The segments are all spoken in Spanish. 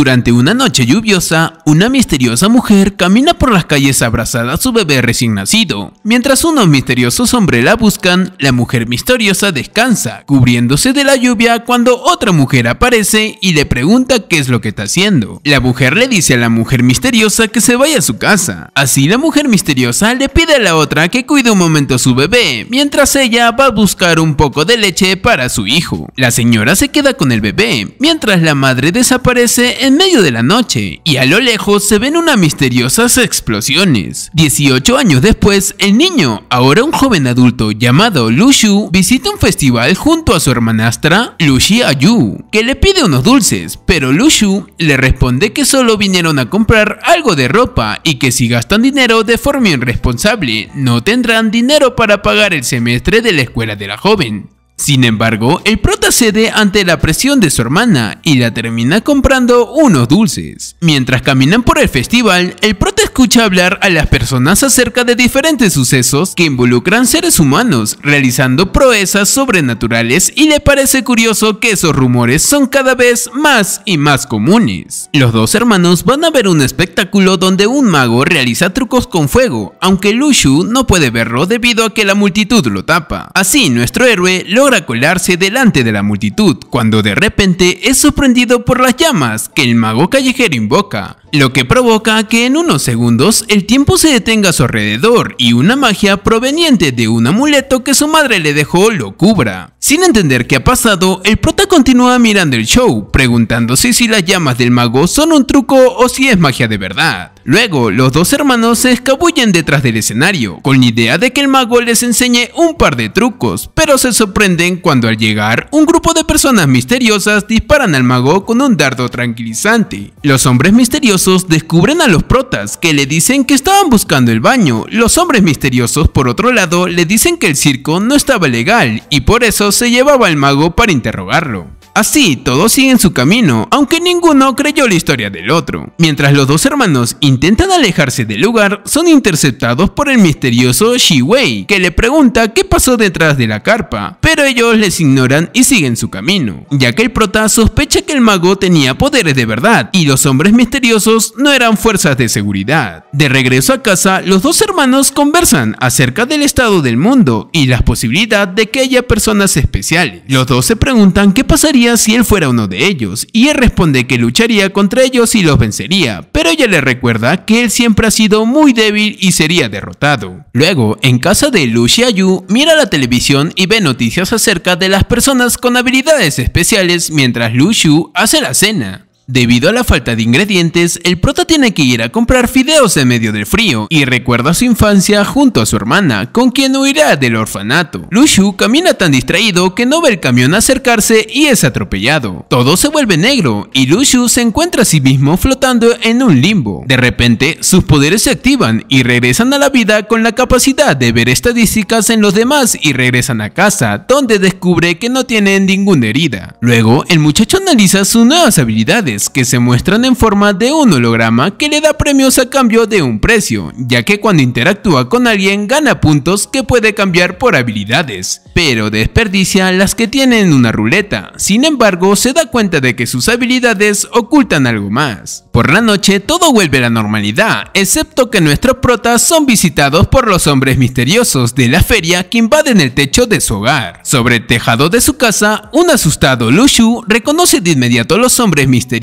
Durante una noche lluviosa, una misteriosa mujer camina por las calles abrazada a su bebé recién nacido. Mientras unos misteriosos hombres la buscan, la mujer misteriosa descansa, cubriéndose de la lluvia cuando otra mujer aparece y le pregunta qué es lo que está haciendo. La mujer le dice a la mujer misteriosa que se vaya a su casa. Así la mujer misteriosa le pide a la otra que cuide un momento a su bebé, mientras ella va a buscar un poco de leche para su hijo. La señora se queda con el bebé, mientras la madre desaparece en en medio de la noche y a lo lejos se ven unas misteriosas explosiones. 18 años después, el niño, ahora un joven adulto llamado Lushu, visita un festival junto a su hermanastra Lushi Yu que le pide unos dulces, pero Lushu le responde que solo vinieron a comprar algo de ropa y que si gastan dinero de forma irresponsable no tendrán dinero para pagar el semestre de la escuela de la joven. Sin embargo, el prota cede ante la presión de su hermana y la termina comprando unos dulces. Mientras caminan por el festival, el prota escucha hablar a las personas acerca de diferentes sucesos que involucran seres humanos realizando proezas sobrenaturales y le parece curioso que esos rumores son cada vez más y más comunes. Los dos hermanos van a ver un espectáculo donde un mago realiza trucos con fuego, aunque Lushu no puede verlo debido a que la multitud lo tapa. Así nuestro héroe logra colarse delante de la multitud, cuando de repente es sorprendido por las llamas que el mago callejero invoca, lo que provoca que en unos segundos el tiempo se detenga a su alrededor y una magia proveniente de un amuleto que su madre le dejó lo cubra. Sin entender qué ha pasado, el prota continúa mirando el show, preguntándose si las llamas del mago son un truco o si es magia de verdad. Luego, los dos hermanos se escabullen detrás del escenario, con la idea de que el mago les enseñe un par de trucos, pero se sorprende cuando al llegar, un grupo de personas misteriosas disparan al mago con un dardo tranquilizante. Los hombres misteriosos descubren a los protas, que le dicen que estaban buscando el baño. Los hombres misteriosos, por otro lado, le dicen que el circo no estaba legal y por eso se llevaba al mago para interrogarlo. Así, todos siguen su camino, aunque ninguno creyó la historia del otro. Mientras los dos hermanos intentan alejarse del lugar, son interceptados por el misterioso Wei, que le pregunta qué pasó detrás de la carpa, pero ellos les ignoran y siguen su camino, ya que el prota sospecha que el mago tenía poderes de verdad y los hombres misteriosos no eran fuerzas de seguridad. De regreso a casa, los dos hermanos conversan acerca del estado del mundo y la posibilidad de que haya personas especiales. Los dos se preguntan qué pasaría si él fuera uno de ellos, y él responde que lucharía contra ellos y los vencería, pero ella le recuerda que él siempre ha sido muy débil y sería derrotado. Luego, en casa de Lu Xiaoyu, mira la televisión y ve noticias acerca de las personas con habilidades especiales mientras Lu Xu hace la cena. Debido a la falta de ingredientes, el prota tiene que ir a comprar fideos en medio del frío y recuerda su infancia junto a su hermana, con quien huirá del orfanato. Lushu camina tan distraído que no ve el camión acercarse y es atropellado. Todo se vuelve negro y Lushu se encuentra a sí mismo flotando en un limbo. De repente, sus poderes se activan y regresan a la vida con la capacidad de ver estadísticas en los demás y regresan a casa, donde descubre que no tienen ninguna herida. Luego, el muchacho analiza sus nuevas habilidades que se muestran en forma de un holograma que le da premios a cambio de un precio, ya que cuando interactúa con alguien gana puntos que puede cambiar por habilidades, pero desperdicia las que tiene en una ruleta. Sin embargo, se da cuenta de que sus habilidades ocultan algo más. Por la noche todo vuelve a la normalidad, excepto que nuestros protas son visitados por los hombres misteriosos de la feria que invaden el techo de su hogar. Sobre el tejado de su casa, un asustado Lushu reconoce de inmediato a los hombres misteriosos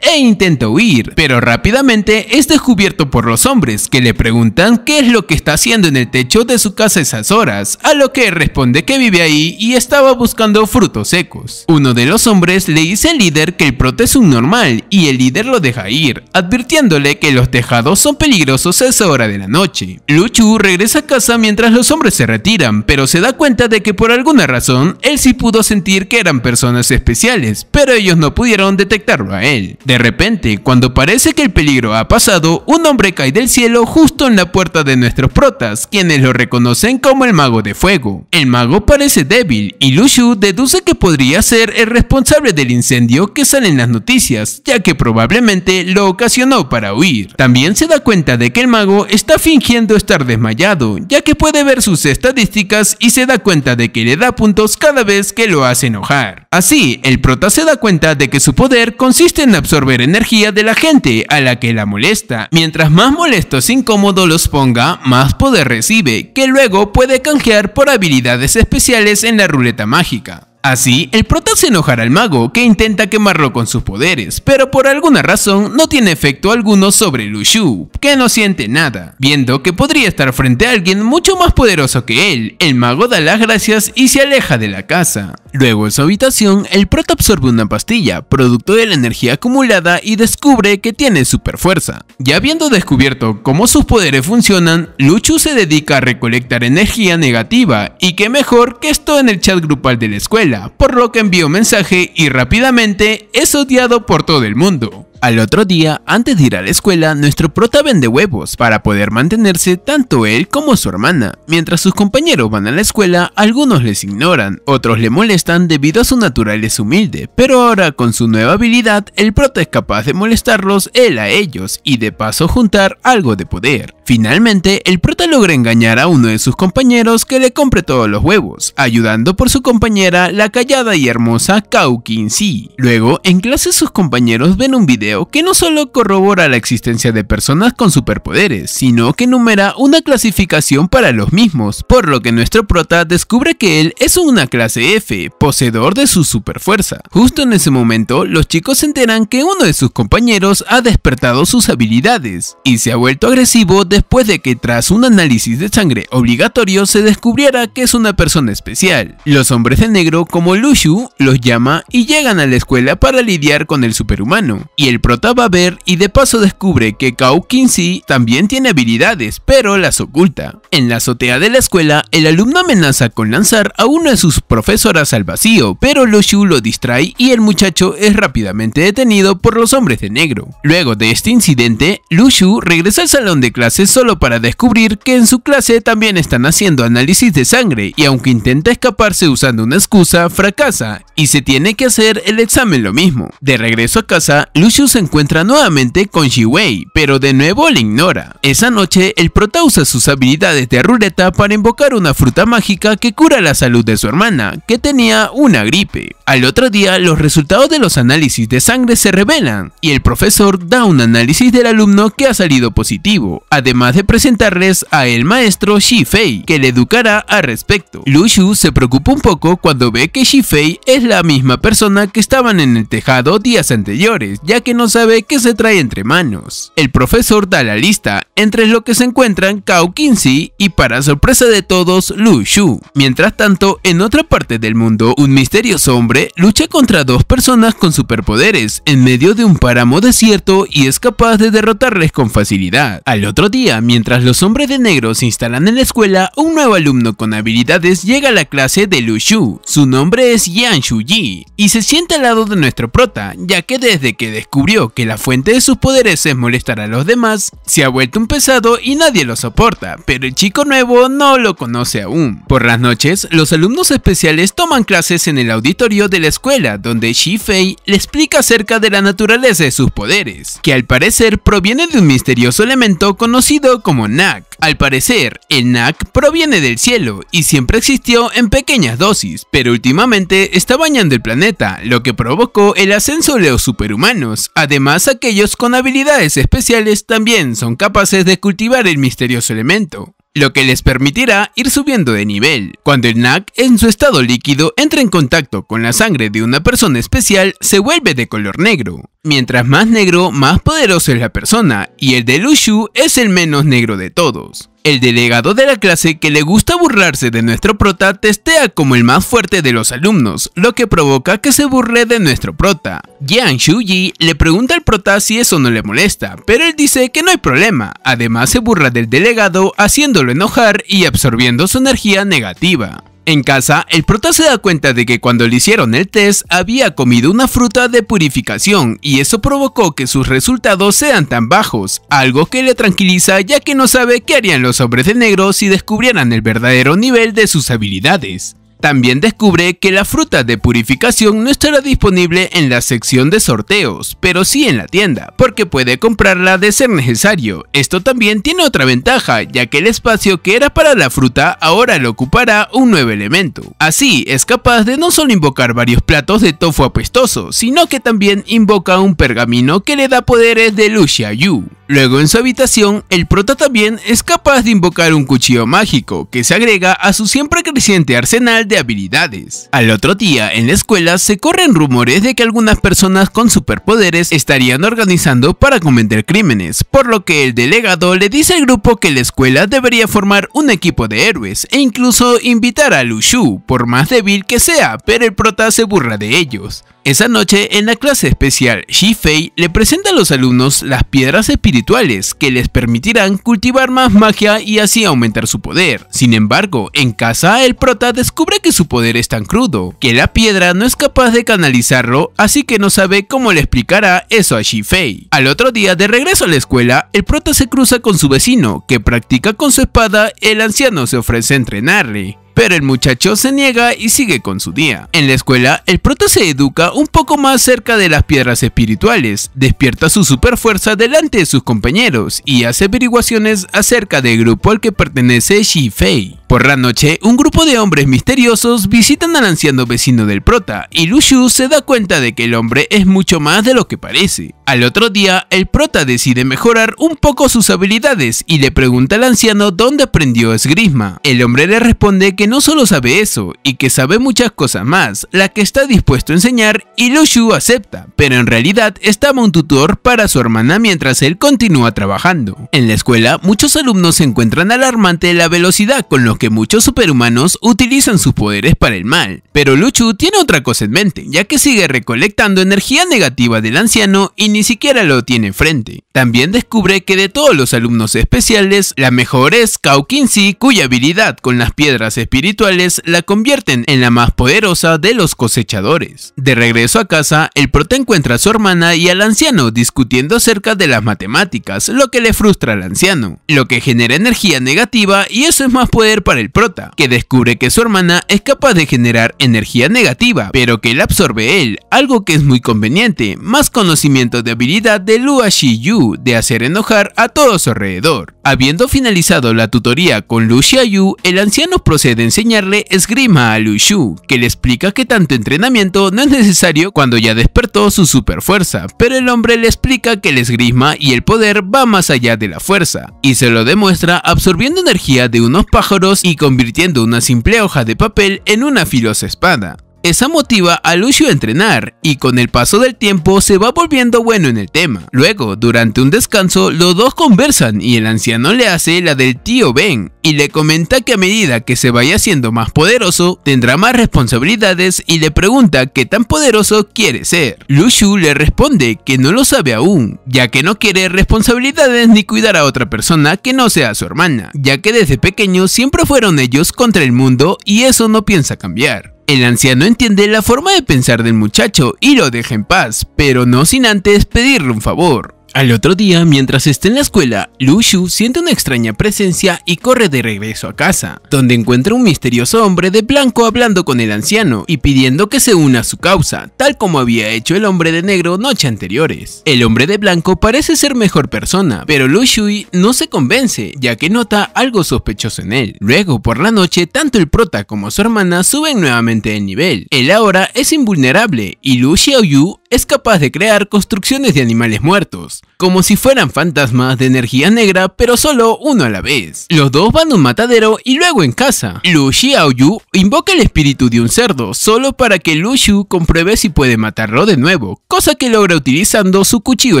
e intenta huir, pero rápidamente es descubierto por los hombres que le preguntan qué es lo que está haciendo en el techo de su casa esas horas, a lo que responde que vive ahí y estaba buscando frutos secos. Uno de los hombres le dice al líder que el prote es un normal y el líder lo deja ir, advirtiéndole que los tejados son peligrosos a esa hora de la noche. Luchu regresa a casa mientras los hombres se retiran, pero se da cuenta de que por alguna razón él sí pudo sentir que eran personas especiales, pero ellos no pudieron detectar a él. De repente, cuando parece que el peligro ha pasado, un hombre cae del cielo justo en la puerta de nuestros protas, quienes lo reconocen como el mago de fuego. El mago parece débil y Lushu deduce que podría ser el responsable del incendio que sale en las noticias, ya que probablemente lo ocasionó para huir. También se da cuenta de que el mago está fingiendo estar desmayado, ya que puede ver sus estadísticas y se da cuenta de que le da puntos cada vez que lo hace enojar. Así, el prota se da cuenta de que su poder con consiste en absorber energía de la gente a la que la molesta. Mientras más molestos e incómodos los ponga, más poder recibe, que luego puede canjear por habilidades especiales en la ruleta mágica. Así, el prota se enojará al mago, que intenta quemarlo con sus poderes, pero por alguna razón no tiene efecto alguno sobre Lushu, que no siente nada. Viendo que podría estar frente a alguien mucho más poderoso que él, el mago da las gracias y se aleja de la casa. Luego en su habitación, el prota absorbe una pastilla, producto de la energía acumulada y descubre que tiene super fuerza. Ya habiendo descubierto cómo sus poderes funcionan, Luchu se dedica a recolectar energía negativa, y qué mejor que esto en el chat grupal de la escuela, por lo que envió un mensaje y rápidamente es odiado por todo el mundo. Al otro día, antes de ir a la escuela, nuestro prota vende huevos para poder mantenerse tanto él como su hermana. Mientras sus compañeros van a la escuela, algunos les ignoran, otros le molestan debido a su naturaleza humilde, pero ahora con su nueva habilidad, el prota es capaz de molestarlos él a ellos y de paso juntar algo de poder. Finalmente, el prota logra engañar a uno de sus compañeros que le compre todos los huevos, ayudando por su compañera, la callada y hermosa Kaukin Si. Luego, en clase sus compañeros ven un video que no solo corrobora la existencia de personas con superpoderes, sino que numera una clasificación para los mismos, por lo que nuestro prota descubre que él es una clase F, poseedor de su superfuerza. Justo en ese momento, los chicos se enteran que uno de sus compañeros ha despertado sus habilidades y se ha vuelto agresivo después de que tras un análisis de sangre obligatorio se descubriera que es una persona especial. Los hombres de negro como Lushu los llama y llegan a la escuela para lidiar con el superhumano, y el prota va a ver y de paso descubre que Kao Si también tiene habilidades, pero las oculta. En la azotea de la escuela, el alumno amenaza con lanzar a una de sus profesoras al vacío, pero Shu lo distrae y el muchacho es rápidamente detenido por los hombres de negro. Luego de este incidente, Lu Lushu regresa al salón de clases solo para descubrir que en su clase también están haciendo análisis de sangre y aunque intenta escaparse usando una excusa, fracasa y se tiene que hacer el examen lo mismo. De regreso a casa, Lushu se encuentra nuevamente con Wei pero de nuevo le ignora. Esa noche, el prota usa sus habilidades de ruleta para invocar una fruta mágica que cura la salud de su hermana, que tenía una gripe. Al otro día, los resultados de los análisis de sangre se revelan, y el profesor da un análisis del alumno que ha salido positivo, además de presentarles a el maestro Fei, que le educará al respecto. Lu Xu se preocupa un poco cuando ve que Fei es la misma persona que estaban en el tejado días anteriores, ya que no sabe qué se trae entre manos. El profesor da la lista, entre lo que se encuentran Cao qinzi y para sorpresa de todos, Lu Shu. Mientras tanto, en otra parte del mundo, un misterioso hombre lucha contra dos personas con superpoderes en medio de un páramo desierto y es capaz de derrotarles con facilidad. Al otro día, mientras los hombres de negro se instalan en la escuela, un nuevo alumno con habilidades llega a la clase de Lu Shu. Su nombre es Yan Shu y se siente al lado de nuestro prota, ya que desde que descubre que la fuente de sus poderes es molestar a los demás, se ha vuelto un pesado y nadie lo soporta, pero el chico nuevo no lo conoce aún. Por las noches, los alumnos especiales toman clases en el auditorio de la escuela, donde Shi Fei le explica acerca de la naturaleza de sus poderes, que al parecer proviene de un misterioso elemento conocido como Nak. Al parecer, el Nak proviene del cielo y siempre existió en pequeñas dosis, pero últimamente está bañando el planeta, lo que provocó el ascenso de los superhumanos, Además, aquellos con habilidades especiales también son capaces de cultivar el misterioso elemento, lo que les permitirá ir subiendo de nivel. Cuando el Nak en su estado líquido entra en contacto con la sangre de una persona especial, se vuelve de color negro. Mientras más negro, más poderoso es la persona, y el de Lushu es el menos negro de todos. El delegado de la clase que le gusta burlarse de nuestro prota testea como el más fuerte de los alumnos, lo que provoca que se burle de nuestro prota. Yang Shuji le pregunta al prota si eso no le molesta, pero él dice que no hay problema, además se burla del delegado haciéndolo enojar y absorbiendo su energía negativa. En casa, el prota se da cuenta de que cuando le hicieron el test había comido una fruta de purificación y eso provocó que sus resultados sean tan bajos, algo que le tranquiliza ya que no sabe qué harían los hombres de negro si descubrieran el verdadero nivel de sus habilidades. También descubre que la fruta de purificación no estará disponible en la sección de sorteos, pero sí en la tienda, porque puede comprarla de ser necesario. Esto también tiene otra ventaja, ya que el espacio que era para la fruta ahora lo ocupará un nuevo elemento. Así, es capaz de no solo invocar varios platos de tofu apestoso, sino que también invoca un pergamino que le da poderes de Lucia Yu. Luego en su habitación, el prota también es capaz de invocar un cuchillo mágico, que se agrega a su siempre creciente arsenal de habilidades. Al otro día, en la escuela, se corren rumores de que algunas personas con superpoderes estarían organizando para cometer crímenes, por lo que el delegado le dice al grupo que la escuela debería formar un equipo de héroes e incluso invitar a Lushu, por más débil que sea, pero el prota se burla de ellos. Esa noche, en la clase especial, Shifei le presenta a los alumnos las piedras espirituales que les permitirán cultivar más magia y así aumentar su poder. Sin embargo, en casa, el prota descubre que su poder es tan crudo, que la piedra no es capaz de canalizarlo, así que no sabe cómo le explicará eso a Shifei. Al otro día, de regreso a la escuela, el prota se cruza con su vecino, que practica con su espada, el anciano se ofrece a entrenarle pero el muchacho se niega y sigue con su día. En la escuela, el prota se educa un poco más cerca de las piedras espirituales, despierta su superfuerza delante de sus compañeros y hace averiguaciones acerca del grupo al que pertenece Fei. Por la noche, un grupo de hombres misteriosos visitan al anciano vecino del prota y Lushu se da cuenta de que el hombre es mucho más de lo que parece. Al otro día, el prota decide mejorar un poco sus habilidades y le pregunta al anciano dónde aprendió esgrima. El hombre le responde que no solo sabe eso y que sabe muchas cosas más, la que está dispuesto a enseñar y Lushu acepta, pero en realidad estaba un tutor para su hermana mientras él continúa trabajando. En la escuela, muchos alumnos se encuentran alarmante la velocidad con lo que muchos superhumanos utilizan sus poderes para el mal, pero Lushu tiene otra cosa en mente, ya que sigue recolectando energía negativa del anciano y ni siquiera lo tiene enfrente. También descubre que de todos los alumnos especiales, la mejor es Kinsey, cuya habilidad con las piedras espirituales la convierten en la más poderosa de los cosechadores. De regreso a casa, el prota encuentra a su hermana y al anciano discutiendo acerca de las matemáticas, lo que le frustra al anciano, lo que genera energía negativa y eso es más poder para el prota, que descubre que su hermana es capaz de generar energía negativa, pero que la absorbe él, algo que es muy conveniente, más conocimiento de habilidad de Lua yu de hacer enojar a todo su alrededor. Habiendo finalizado la tutoría con Lu Xiaoyu, el anciano procede a enseñarle esgrima a Lu Shu, que le explica que tanto entrenamiento no es necesario cuando ya despertó su super fuerza, pero el hombre le explica que el esgrima y el poder va más allá de la fuerza, y se lo demuestra absorbiendo energía de unos pájaros y convirtiendo una simple hoja de papel en una filosa espada. Esa motiva a Lucio a entrenar y con el paso del tiempo se va volviendo bueno en el tema. Luego, durante un descanso, los dos conversan y el anciano le hace la del tío Ben y le comenta que a medida que se vaya siendo más poderoso, tendrá más responsabilidades y le pregunta qué tan poderoso quiere ser. Lushu le responde que no lo sabe aún, ya que no quiere responsabilidades ni cuidar a otra persona que no sea su hermana, ya que desde pequeño siempre fueron ellos contra el mundo y eso no piensa cambiar. El anciano entiende la forma de pensar del muchacho y lo deja en paz, pero no sin antes pedirle un favor. Al otro día, mientras está en la escuela, Lu Xu siente una extraña presencia y corre de regreso a casa, donde encuentra un misterioso hombre de blanco hablando con el anciano y pidiendo que se una a su causa, tal como había hecho el hombre de negro noche anteriores. El hombre de blanco parece ser mejor persona, pero Lu Shui no se convence, ya que nota algo sospechoso en él. Luego, por la noche, tanto el prota como su hermana suben nuevamente el nivel. Él ahora es invulnerable y Lu Xiaoyu es capaz de crear construcciones de animales muertos, como si fueran fantasmas de energía negra, pero solo uno a la vez. Los dos van a un matadero y luego en casa. Lu Xiaoyu invoca el espíritu de un cerdo, solo para que Lu Xu compruebe si puede matarlo de nuevo, cosa que logra utilizando su cuchillo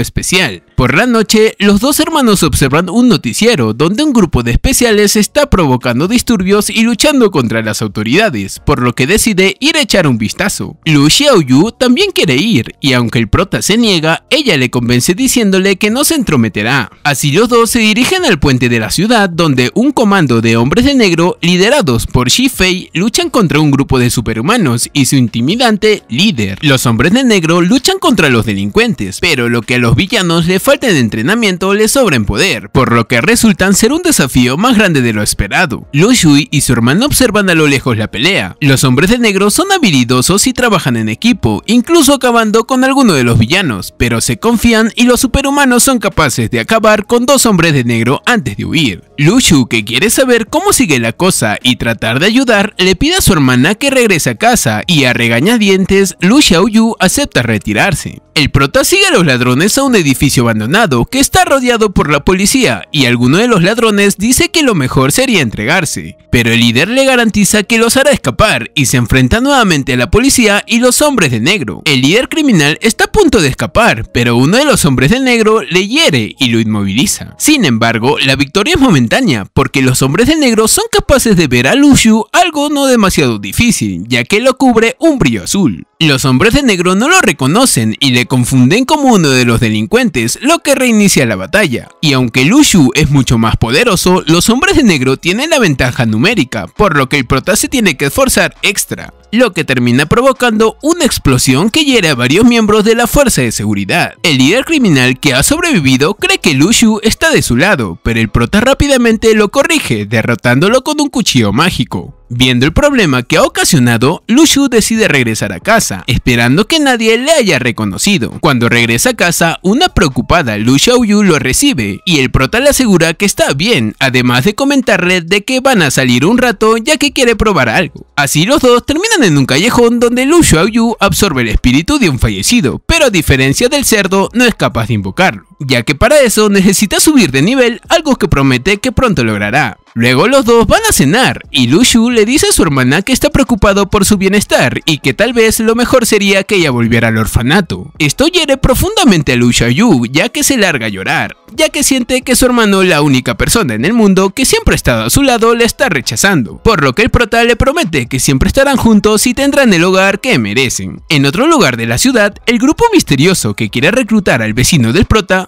especial. Por la noche, los dos hermanos observan un noticiero donde un grupo de especiales está provocando disturbios y luchando contra las autoridades, por lo que decide ir a echar un vistazo. Lu Xiaoyu también quiere ir, y aunque el prota se niega, ella le convence diciéndole que no se entrometerá. Así los dos se dirigen al puente de la ciudad donde un comando de hombres de negro liderados por Shi Fei luchan contra un grupo de superhumanos y su intimidante líder. Los hombres de negro luchan contra los delincuentes, pero lo que a los villanos le falta de entrenamiento le en poder, por lo que resultan ser un desafío más grande de lo esperado. Lu Shui y su hermano observan a lo lejos la pelea. Los hombres de negro son habilidosos y trabajan en equipo, incluso acabando con alguno de los villanos, pero se confían y los superhumanos son capaces de acabar con dos hombres de negro antes de huir. Lushu, que quiere saber cómo sigue la cosa y tratar de ayudar, le pide a su hermana que regrese a casa y a regañadientes, Lu Xiaoyu acepta retirarse. El prota sigue a los ladrones a un edificio abandonado que está rodeado por la policía y alguno de los ladrones dice que lo mejor sería entregarse, pero el líder le garantiza que los hará escapar y se enfrenta nuevamente a la policía y los hombres de negro. El líder criminal está a punto de escapar, pero uno de los hombres de negro le hiere y lo inmoviliza. Sin embargo, la victoria es momentánea porque los hombres de negro son capaces de ver a Lushu algo no demasiado difícil, ya que lo cubre un brillo azul. Los hombres de negro no lo reconocen y le confunden como uno de los delincuentes, lo que reinicia la batalla. Y aunque Lushu es mucho más poderoso, los hombres de negro tienen la ventaja numérica, por lo que el prota se tiene que esforzar extra lo que termina provocando una explosión que hiere a varios miembros de la fuerza de seguridad. El líder criminal que ha sobrevivido cree que Lushu está de su lado, pero el prota rápidamente lo corrige, derrotándolo con un cuchillo mágico. Viendo el problema que ha ocasionado, Lu Lushu decide regresar a casa, esperando que nadie le haya reconocido. Cuando regresa a casa, una preocupada Lu Xiaoyu lo recibe, y el prota le asegura que está bien, además de comentarle de que van a salir un rato ya que quiere probar algo. Así los dos terminan en un callejón donde Lu Xiaoyu absorbe el espíritu de un fallecido, pero a diferencia del cerdo no es capaz de invocarlo ya que para eso necesita subir de nivel, algo que promete que pronto logrará. Luego los dos van a cenar y Shu le dice a su hermana que está preocupado por su bienestar y que tal vez lo mejor sería que ella volviera al orfanato. Esto hiere profundamente a Yu ya que se larga a llorar, ya que siente que su hermano, la única persona en el mundo que siempre ha estado a su lado, le está rechazando, por lo que el prota le promete que siempre estarán juntos y tendrán el hogar que merecen. En otro lugar de la ciudad, el grupo misterioso que quiere reclutar al vecino del prota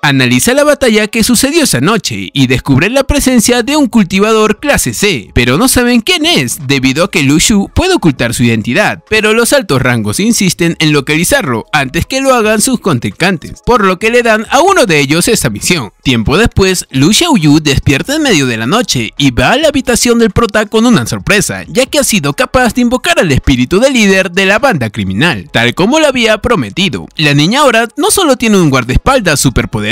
Analiza la batalla que sucedió esa noche y descubre la presencia de un cultivador clase C, pero no saben quién es, debido a que Lu Xu puede ocultar su identidad, pero los altos rangos insisten en localizarlo antes que lo hagan sus contrincantes, por lo que le dan a uno de ellos esa misión. Tiempo después, Lu Xiaoyu despierta en medio de la noche y va a la habitación del prota con una sorpresa, ya que ha sido capaz de invocar al espíritu del líder de la banda criminal, tal como lo había prometido. La niña ahora no solo tiene un guardaespaldas superpoderoso,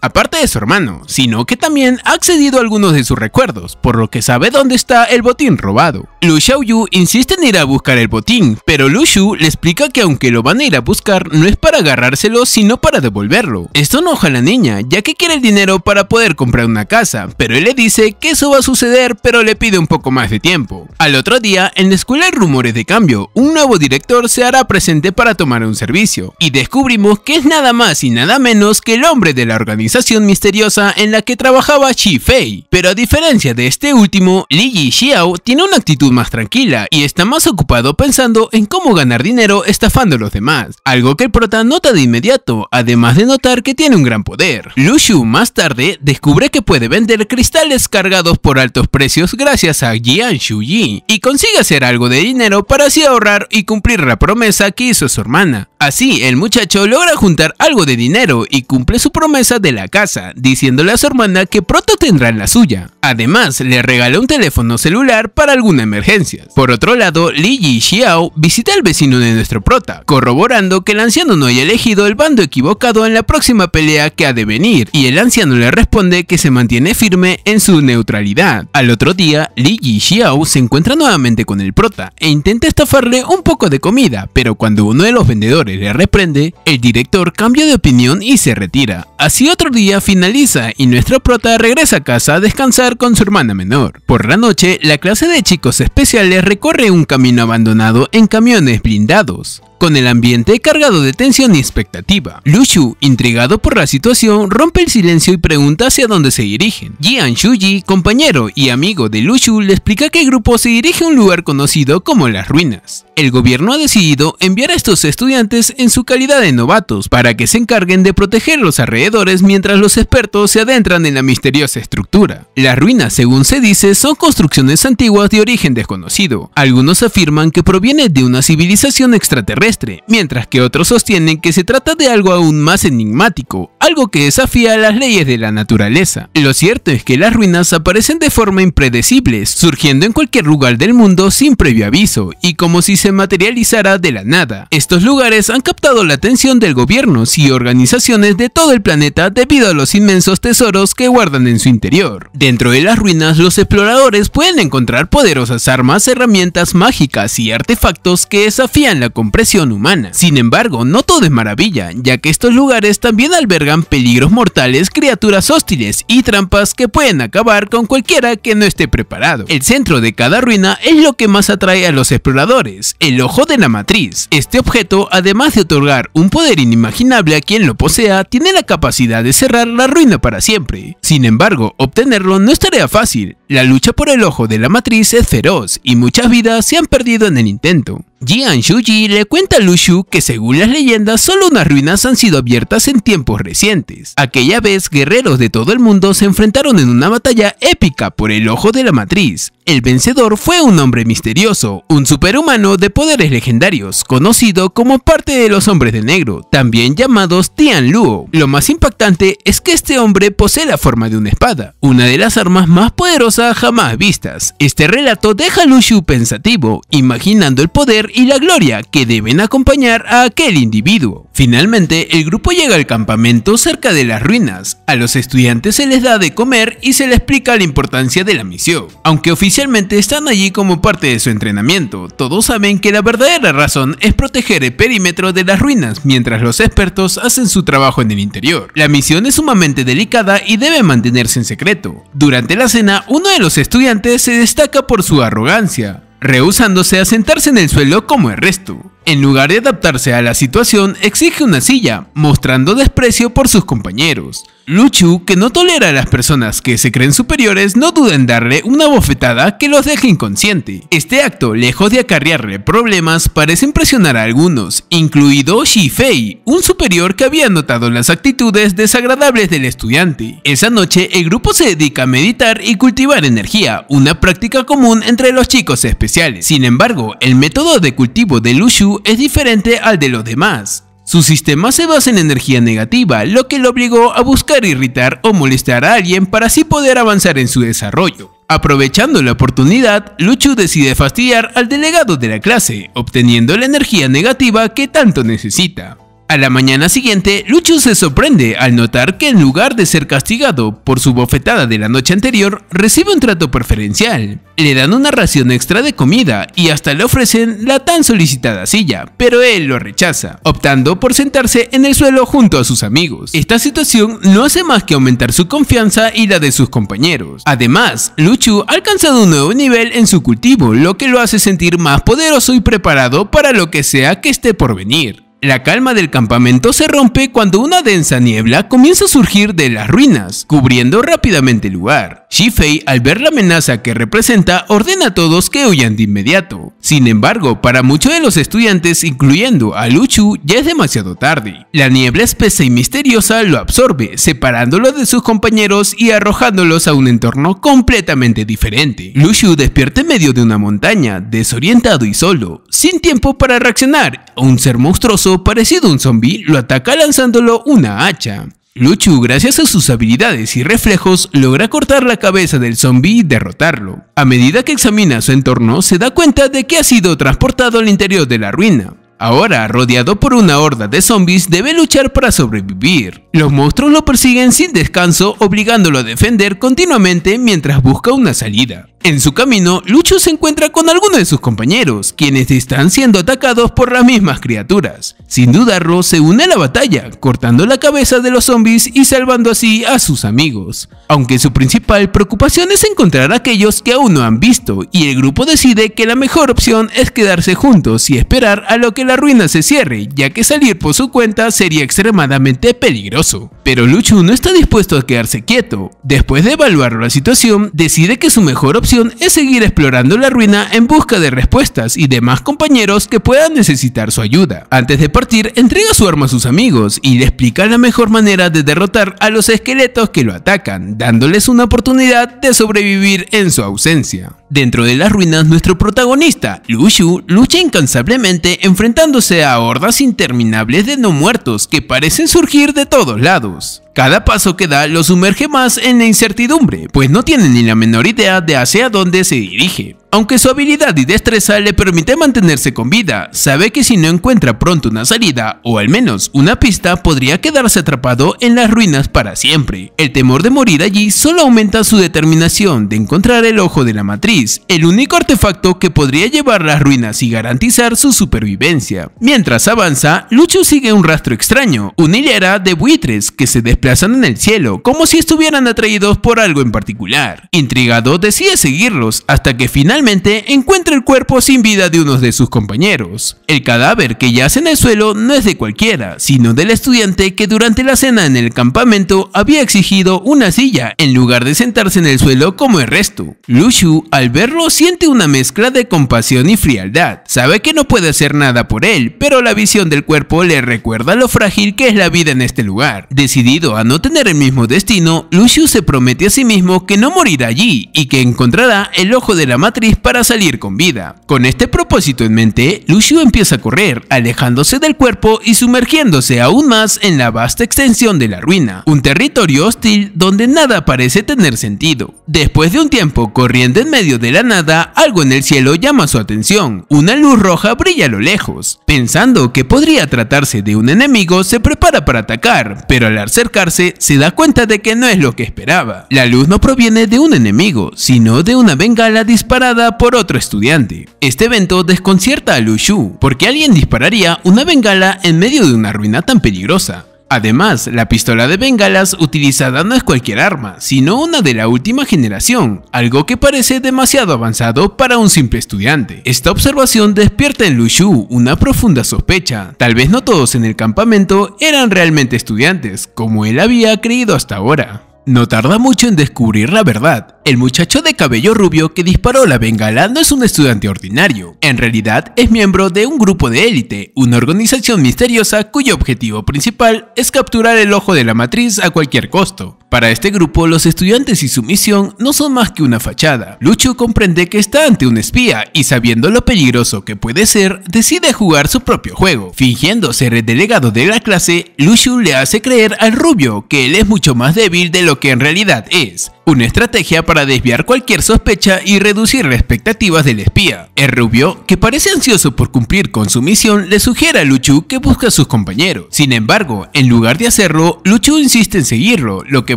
aparte de su hermano, sino que también ha accedido a algunos de sus recuerdos, por lo que sabe dónde está el botín robado. Lu Xiaoyu insiste en ir a buscar el botín, pero Lu Xu le explica que aunque lo van a ir a buscar, no es para agarrárselo, sino para devolverlo. Esto enoja a la niña, ya que quiere el dinero para poder comprar una casa, pero él le dice que eso va a suceder, pero le pide un poco más de tiempo. Al otro día, en la escuela hay rumores de cambio, un nuevo director se hará presente para tomar un servicio, y descubrimos que es nada más y nada menos que el hombre de de la organización misteriosa en la que trabajaba Chi Fei. Pero a diferencia de este último, Li Yi Xiao tiene una actitud más tranquila y está más ocupado pensando en cómo ganar dinero estafando a los demás, algo que el prota nota de inmediato, además de notar que tiene un gran poder. Lu Xu más tarde descubre que puede vender cristales cargados por altos precios gracias a Jian Yi y consigue hacer algo de dinero para así ahorrar y cumplir la promesa que hizo su hermana. Así, el muchacho logra juntar algo de dinero y cumple su promesa mesa de la casa, diciéndole a su hermana que pronto tendrá la suya. Además, le regala un teléfono celular para alguna emergencia. Por otro lado, Li Yi Xiao visita al vecino de nuestro prota, corroborando que el anciano no haya elegido el bando equivocado en la próxima pelea que ha de venir, y el anciano le responde que se mantiene firme en su neutralidad. Al otro día, Li Yi Xiao se encuentra nuevamente con el prota e intenta estafarle un poco de comida, pero cuando uno de los vendedores le reprende, el director cambia de opinión y se retira. Así otro día finaliza y nuestro prota regresa a casa a descansar con su hermana menor. Por la noche, la clase de chicos especiales recorre un camino abandonado en camiones blindados con el ambiente cargado de tensión y expectativa. Lushu, intrigado por la situación, rompe el silencio y pregunta hacia dónde se dirigen. Jian Shuji, compañero y amigo de Lushu, le explica que el grupo se dirige a un lugar conocido como las ruinas. El gobierno ha decidido enviar a estos estudiantes en su calidad de novatos para que se encarguen de proteger los alrededores mientras los expertos se adentran en la misteriosa estructura. Las ruinas, según se dice, son construcciones antiguas de origen desconocido. Algunos afirman que proviene de una civilización extraterrestre mientras que otros sostienen que se trata de algo aún más enigmático, algo que desafía las leyes de la naturaleza. Lo cierto es que las ruinas aparecen de forma impredecible, surgiendo en cualquier lugar del mundo sin previo aviso, y como si se materializara de la nada. Estos lugares han captado la atención del gobierno y organizaciones de todo el planeta debido a los inmensos tesoros que guardan en su interior. Dentro de las ruinas, los exploradores pueden encontrar poderosas armas, herramientas mágicas y artefactos que desafían la compresión humana. Sin embargo, no todo es maravilla, ya que estos lugares también albergan peligros mortales, criaturas hostiles y trampas que pueden acabar con cualquiera que no esté preparado. El centro de cada ruina es lo que más atrae a los exploradores, el ojo de la matriz. Este objeto, además de otorgar un poder inimaginable a quien lo posea, tiene la capacidad de cerrar la ruina para siempre. Sin embargo, obtenerlo no es tarea fácil. La lucha por el ojo de la matriz es feroz y muchas vidas se han perdido en el intento. Jian Shuji le cuenta a Shu que según las leyendas solo unas ruinas han sido abiertas en tiempos recientes. Aquella vez guerreros de todo el mundo se enfrentaron en una batalla épica por el ojo de la matriz. El vencedor fue un hombre misterioso, un superhumano de poderes legendarios, conocido como parte de los hombres de negro, también llamados Tian Luo. Lo más impactante es que este hombre posee la forma de una espada, una de las armas más poderosas jamás vistas. Este relato deja a Lushu pensativo, imaginando el poder y la gloria que deben acompañar a aquel individuo. Finalmente, el grupo llega al campamento cerca de las ruinas. A los estudiantes se les da de comer y se les explica la importancia de la misión. Aunque oficialmente están allí como parte de su entrenamiento. Todos saben que la verdadera razón es proteger el perímetro de las ruinas, mientras los expertos hacen su trabajo en el interior. La misión es sumamente delicada y debe mantenerse en secreto. Durante la cena, uno de los estudiantes se destaca por su arrogancia, rehusándose a sentarse en el suelo como el resto. En lugar de adaptarse a la situación, exige una silla, mostrando desprecio por sus compañeros. Luchu, que no tolera a las personas que se creen superiores, no duda en darle una bofetada que los deje inconsciente. Este acto, lejos de acarrearle problemas, parece impresionar a algunos, incluido Fei, un superior que había notado las actitudes desagradables del estudiante. Esa noche, el grupo se dedica a meditar y cultivar energía, una práctica común entre los chicos especiales. Sin embargo, el método de cultivo de Luchu es diferente al de los demás. Su sistema se basa en energía negativa, lo que lo obligó a buscar irritar o molestar a alguien para así poder avanzar en su desarrollo. Aprovechando la oportunidad, Luchu decide fastidiar al delegado de la clase, obteniendo la energía negativa que tanto necesita. A la mañana siguiente, Luchu se sorprende al notar que en lugar de ser castigado por su bofetada de la noche anterior, recibe un trato preferencial. Le dan una ración extra de comida y hasta le ofrecen la tan solicitada silla, pero él lo rechaza, optando por sentarse en el suelo junto a sus amigos. Esta situación no hace más que aumentar su confianza y la de sus compañeros. Además, Luchu ha alcanzado un nuevo nivel en su cultivo, lo que lo hace sentir más poderoso y preparado para lo que sea que esté por venir. La calma del campamento se rompe cuando una densa niebla comienza a surgir de las ruinas, cubriendo rápidamente el lugar. Shifei, al ver la amenaza que representa, ordena a todos que huyan de inmediato. Sin embargo, para muchos de los estudiantes, incluyendo a Luchu, ya es demasiado tarde. La niebla espesa y misteriosa lo absorbe, separándolo de sus compañeros y arrojándolos a un entorno completamente diferente. Luchu despierta en medio de una montaña, desorientado y solo, sin tiempo para reaccionar. Un ser monstruoso parecido a un zombi, lo ataca lanzándolo una hacha. Luchu, gracias a sus habilidades y reflejos, logra cortar la cabeza del zombi y derrotarlo. A medida que examina su entorno, se da cuenta de que ha sido transportado al interior de la ruina. Ahora, rodeado por una horda de zombies, debe luchar para sobrevivir. Los monstruos lo persiguen sin descanso, obligándolo a defender continuamente mientras busca una salida. En su camino, Lucho se encuentra con algunos de sus compañeros, quienes están siendo atacados por las mismas criaturas. Sin dudarlo, se une a la batalla, cortando la cabeza de los zombies y salvando así a sus amigos. Aunque su principal preocupación es encontrar a aquellos que aún no han visto, y el grupo decide que la mejor opción es quedarse juntos y esperar a lo que la ruina se cierre, ya que salir por su cuenta sería extremadamente peligroso. Pero Lu Shu no está dispuesto a quedarse quieto. Después de evaluar la situación, decide que su mejor opción es seguir explorando la ruina en busca de respuestas y demás compañeros que puedan necesitar su ayuda. Antes de partir, entrega su arma a sus amigos y le explica la mejor manera de derrotar a los esqueletos que lo atacan, dándoles una oportunidad de sobrevivir en su ausencia. Dentro de las ruinas, nuestro protagonista, Lushu, lucha incansablemente enfrentándose a hordas interminables de no muertos que parecen surgir de todo lados. Cada paso que da lo sumerge más en la incertidumbre, pues no tiene ni la menor idea de hacia dónde se dirige. Aunque su habilidad y destreza le permite mantenerse con vida, sabe que si no encuentra pronto una salida, o al menos una pista, podría quedarse atrapado en las ruinas para siempre. El temor de morir allí solo aumenta su determinación de encontrar el ojo de la matriz, el único artefacto que podría llevar las ruinas y garantizar su supervivencia. Mientras avanza, Lucho sigue un rastro extraño, una hilera de buitres que se desprende plazan en el cielo, como si estuvieran atraídos por algo en particular. Intrigado, decide seguirlos hasta que finalmente encuentra el cuerpo sin vida de uno de sus compañeros. El cadáver que yace en el suelo no es de cualquiera, sino del estudiante que durante la cena en el campamento había exigido una silla en lugar de sentarse en el suelo como el resto. Lushu, al verlo, siente una mezcla de compasión y frialdad. Sabe que no puede hacer nada por él, pero la visión del cuerpo le recuerda lo frágil que es la vida en este lugar. Decidido a no tener el mismo destino, Lucio se promete a sí mismo que no morirá allí y que encontrará el ojo de la matriz para salir con vida. Con este propósito en mente, Lucio empieza a correr, alejándose del cuerpo y sumergiéndose aún más en la vasta extensión de la ruina, un territorio hostil donde nada parece tener sentido. Después de un tiempo corriendo en medio de la nada, algo en el cielo llama su atención, una luz roja brilla a lo lejos. Pensando que podría tratarse de un enemigo, se prepara para atacar, pero al acercarse se da cuenta de que no es lo que esperaba. La luz no proviene de un enemigo, sino de una bengala disparada por otro estudiante. Este evento desconcierta a Lu Shu porque alguien dispararía una bengala en medio de una ruina tan peligrosa. Además, la pistola de bengalas utilizada no es cualquier arma, sino una de la última generación, algo que parece demasiado avanzado para un simple estudiante. Esta observación despierta en Lu Shu una profunda sospecha. Tal vez no todos en el campamento eran realmente estudiantes, como él había creído hasta ahora. No tarda mucho en descubrir la verdad, el muchacho de cabello rubio que disparó la bengala no es un estudiante ordinario. En realidad es miembro de un grupo de élite, una organización misteriosa cuyo objetivo principal es capturar el ojo de la matriz a cualquier costo. Para este grupo, los estudiantes y su misión no son más que una fachada. Luchu comprende que está ante un espía y sabiendo lo peligroso que puede ser, decide jugar su propio juego. Fingiendo ser el delegado de la clase, Luchu le hace creer al rubio que él es mucho más débil de lo que en realidad es, una estrategia para desviar cualquier sospecha y reducir las expectativas del espía. El rubio, que parece ansioso por cumplir con su misión, le sugiere a Luchu que busque a sus compañeros. Sin embargo, en lugar de hacerlo, Luchu insiste en seguirlo, lo que